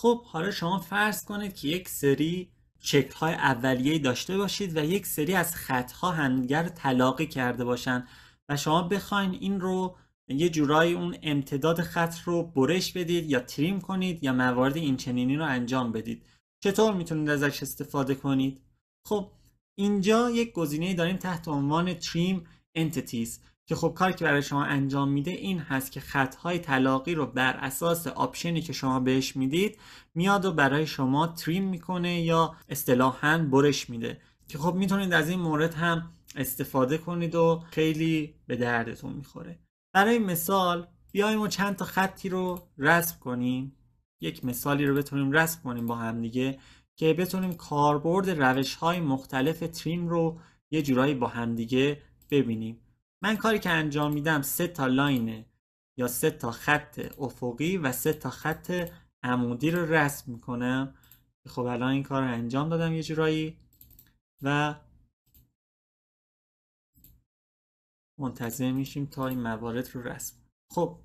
خب حالا شما فرض کنید که یک سری چک های اولیه‌ای داشته باشید و یک سری از خط ها همدیگر تلاقی کرده باشند و شما بخواین این رو یه جورایی اون امتداد خط رو برش بدید یا تریم کنید یا موارد این چنینی رو انجام بدید چطور میتونید ازش استفاده کنید خب اینجا یک گزینه داریم تحت عنوان تریم entities که خب کاری که برای شما انجام میده این هست که خطهای طلاقی رو بر اساس آپشنی که شما بهش میدید میاد و برای شما تریم میکنه یا اصطلاحا برش میده که خب میتونید از این مورد هم استفاده کنید و خیلی به دردتون میخوره برای مثال بیایم و چند تا خطی رو رسم کنیم یک مثالی رو بتونیم رسم کنیم با هم دیگه که بتونیم کاربرد روش های مختلف تریم رو یه جورایی با همدیگه ببینیم من کاری که انجام میدم سه تا لاین یا سه تا خط افقی و سه تا خط عمودی رو رسم میکنم خب الان این کار رو انجام دادم یه جورایی و منتظر میشیم تا این موارد رو رسم خب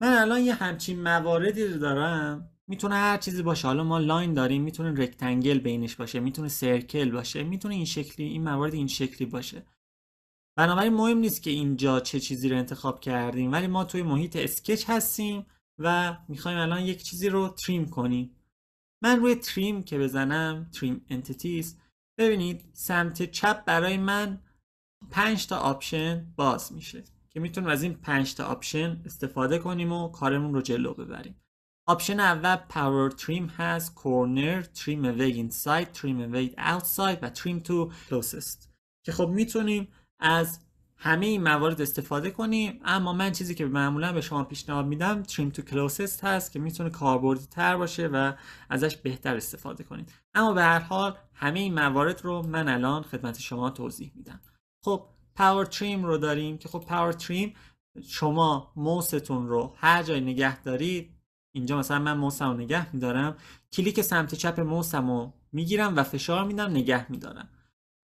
من الان یه همچین مواردی رو دارم میتونه هر چیزی باشه حالا ما لاین داریم میتونه رکتنگل بینش باشه میتونه سرکل باشه میتونه این شکلی این موارد این شکلی باشه بنابراین مهم نیست که اینجا چه چیزی رو انتخاب کردیم ولی ما توی محیط اسکچ هستیم و میخوایم الان یک چیزی رو تریم کنیم من روی تریم که بزنم تریم انتیتیز ببینید سمت چپ برای من 5 تا آپشن باز میشه که میتونیم از این 5 تا آپشن استفاده کنیم و کارمون رو جلو ببریم آپشن اول پاور تریم هست کورنر تریم وی اینساید تریم وی اوتساید و تریم تو کلوسست که خب میتونیم از همه این موارد استفاده کنیم اما من چیزی که معمولا به شما پیشنهاد میدم تریم تو کلوسست هست که میتونه کاربردی تر باشه و ازش بهتر استفاده کنید اما به هر حال همه این موارد رو من الان خدمت شما توضیح میدم خب پاور تریم رو داریم که خب پاور تریم شما موستون رو هر جای نگه دارید اینجا مثلا من موسم رو نگه میدارم کلیک سمت چپ موسم رو میگیرم و فشار میدم نگه میدارم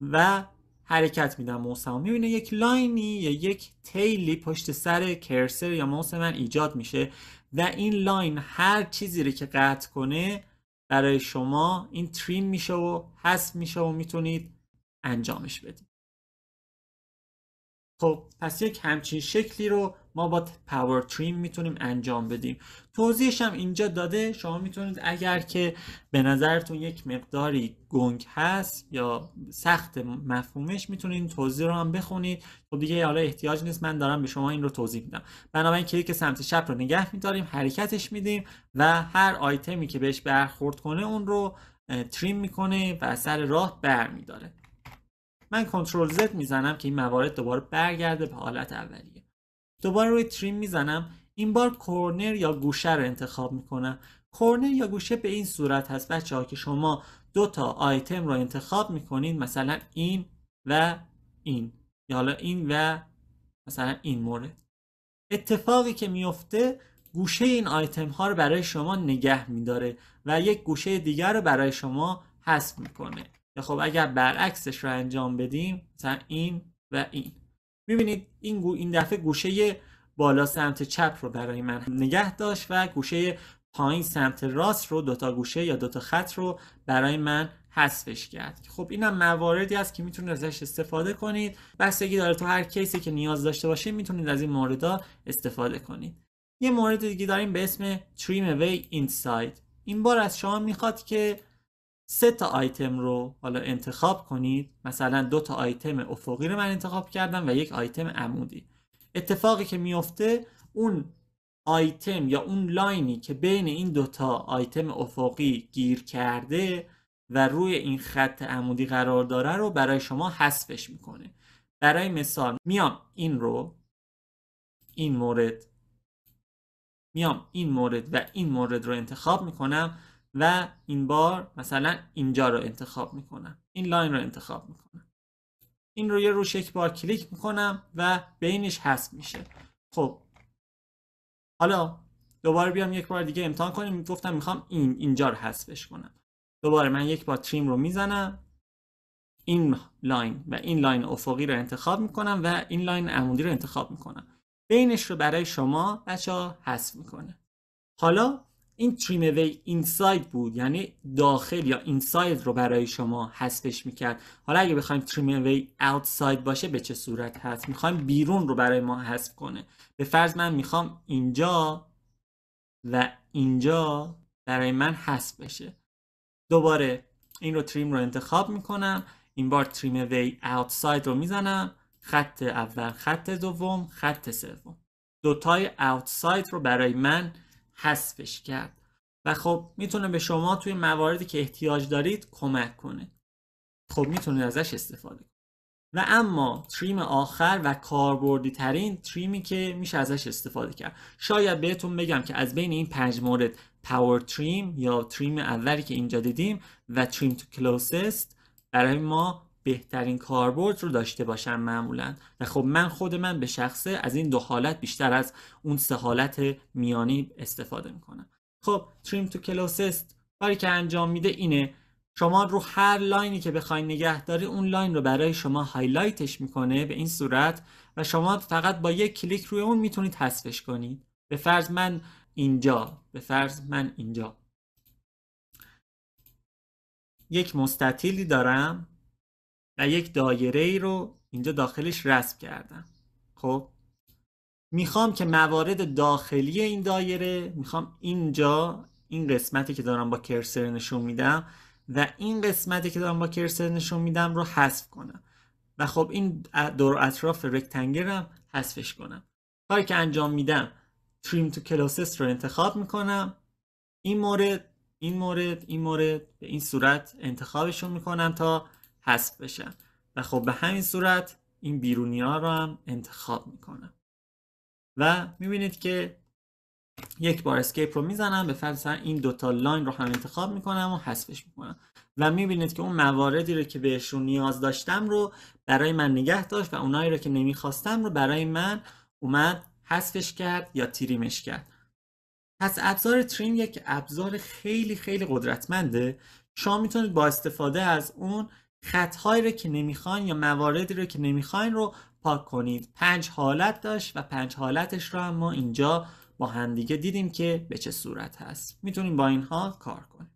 و حرکت میدم موسم میبینه یک لاینی یا یک تیلی پشت سر کرسر یا موس من ایجاد میشه و این لاین هر چیزی رو که قطع کنه برای شما این تریم میشه و حذف میشه و میتونید انجامش بدید خب پس یک همچین شکلی رو ما با پاور تریم میتونیم انجام بدیم توضیحش هم اینجا داده شما میتونید اگر که به نظرتون یک مقداری گنگ هست یا سخت مفهومش میتونید توضیح رو هم بخونید خب دیگه حالا احتیاج نیست من دارم به شما این رو توضیح میدم بنابراین کلیک سمت چپ رو نگه میداریم حرکتش میدیم و هر آیتمی که بهش برخورد کنه اون رو تریم میکنه و سر راه برمیداره من کنترل زد میزنم که این موارد دوباره برگرده به حالت اولیه دوباره روی تریم میزنم این بار کورنر یا گوشه رو انتخاب میکنم کورنر یا گوشه به این صورت هست بچه ها که شما دو تا آیتم رو انتخاب میکنید، مثلا این و این یا حالا این و مثلا این مورد اتفاقی که میفته گوشه این آیتم ها رو برای شما نگه میداره و یک گوشه دیگر رو برای شما حذف میکنه خب اگر برعکسش رو انجام بدیم مثلا این و این میبینید این این دفعه گوشه بالا سمت چپ رو برای من نگه داشت و گوشه پایین سمت راست رو دوتا گوشه یا دوتا خط رو برای من حذفش کرد خب هم مواردی است که میتونید ازش استفاده کنید بستگی داره تو هر کیسی که نیاز داشته باشه میتونید از این موارد استفاده کنید یه مورد دیگه داریم به اسم trim away inside این بار از شما میخواد که سه تا آیتم رو حالا انتخاب کنید مثلا دو تا آیتم افقی رو من انتخاب کردم و یک آیتم عمودی اتفاقی که میفته اون آیتم یا اون لاینی که بین این دو تا آیتم افقی گیر کرده و روی این خط عمودی قرار داره رو برای شما حذفش میکنه برای مثال میام این رو این مورد میام این مورد و این مورد رو انتخاب میکنم و این بار مثلا اینجا رو انتخاب میکنم این لاین رو انتخاب میکنم این رو یه روش یک بار کلیک میکنم و بینش حذف میشه خب حالا دوباره بیام یک بار دیگه امتحان کنیم گفتم میخوام این اینجا رو حذفش کنم دوباره من یک بار تریم رو میزنم این لاین و این لاین افقی رو انتخاب میکنم و این لاین عمودی رو انتخاب میکنم بینش رو برای شما بچه ها حذف میکنه حالا این تریم وی اینساید بود یعنی داخل یا اینساید رو برای شما حذفش میکرد حالا اگه بخوایم تریم وی اوتساید باشه به چه صورت هست میخوایم بیرون رو برای ما حذف کنه به فرض من میخوام اینجا و اینجا برای من حذف بشه دوباره این رو تریم رو انتخاب میکنم این بار تریم وی اوتساید رو میزنم خط اول خط دوم خط سوم دوتای اوتساید رو برای من حذفش کرد و خب میتونه به شما توی مواردی که احتیاج دارید کمک کنه خب میتونید ازش استفاده کنید و اما تریم آخر و کاربردی ترین تریمی که میشه ازش استفاده کرد شاید بهتون بگم که از بین این پنج مورد پاور تریم یا تریم اولی که اینجا دیدیم و تریم تو کلوسست برای ما بهترین کاربرد رو داشته باشن معمولا و خب من خود من به شخصه از این دو حالت بیشتر از اون سه حالت میانی استفاده میکنم خب تریم تو کلوسست کاری که انجام میده اینه شما رو هر لاینی که نگه نگهداری اون لاین رو برای شما هایلایتش میکنه به این صورت و شما فقط با یک کلیک روی اون میتونید حذفش کنید به فرض من اینجا به فرض من اینجا یک مستطیلی دارم و یک دایره ای رو اینجا داخلش رسم کردم خب میخوام که موارد داخلی این دایره میخوام اینجا این قسمتی که دارم با کرسر نشون میدم و این قسمتی که دارم با کرسر نشون میدم رو حذف کنم و خب این دور اطراف هم حذفش کنم کاری که انجام میدم Trim تو کلاسس رو انتخاب میکنم این مورد این مورد این مورد به این صورت انتخابشون میکنم تا حذف بشن و خب به همین صورت این بیرونی ها رو هم انتخاب میکنم و میبینید که یک بار اسکیپ رو میزنم به فرض این دوتا لاین رو هم انتخاب میکنم و حذفش میکنم و میبینید که اون مواردی رو که بهشون نیاز داشتم رو برای من نگه داشت و اونایی رو که نمیخواستم رو برای من اومد حذفش کرد یا تریمش کرد پس ابزار تریم یک ابزار خیلی خیلی قدرتمنده شما میتونید با استفاده از اون خطهایی رو که نمیخواین یا مواردی رو که نمیخواین رو پاک کنید پنج حالت داشت و پنج حالتش رو هم ما اینجا با همدیگه دیدیم که به چه صورت هست میتونیم با اینها کار کنیم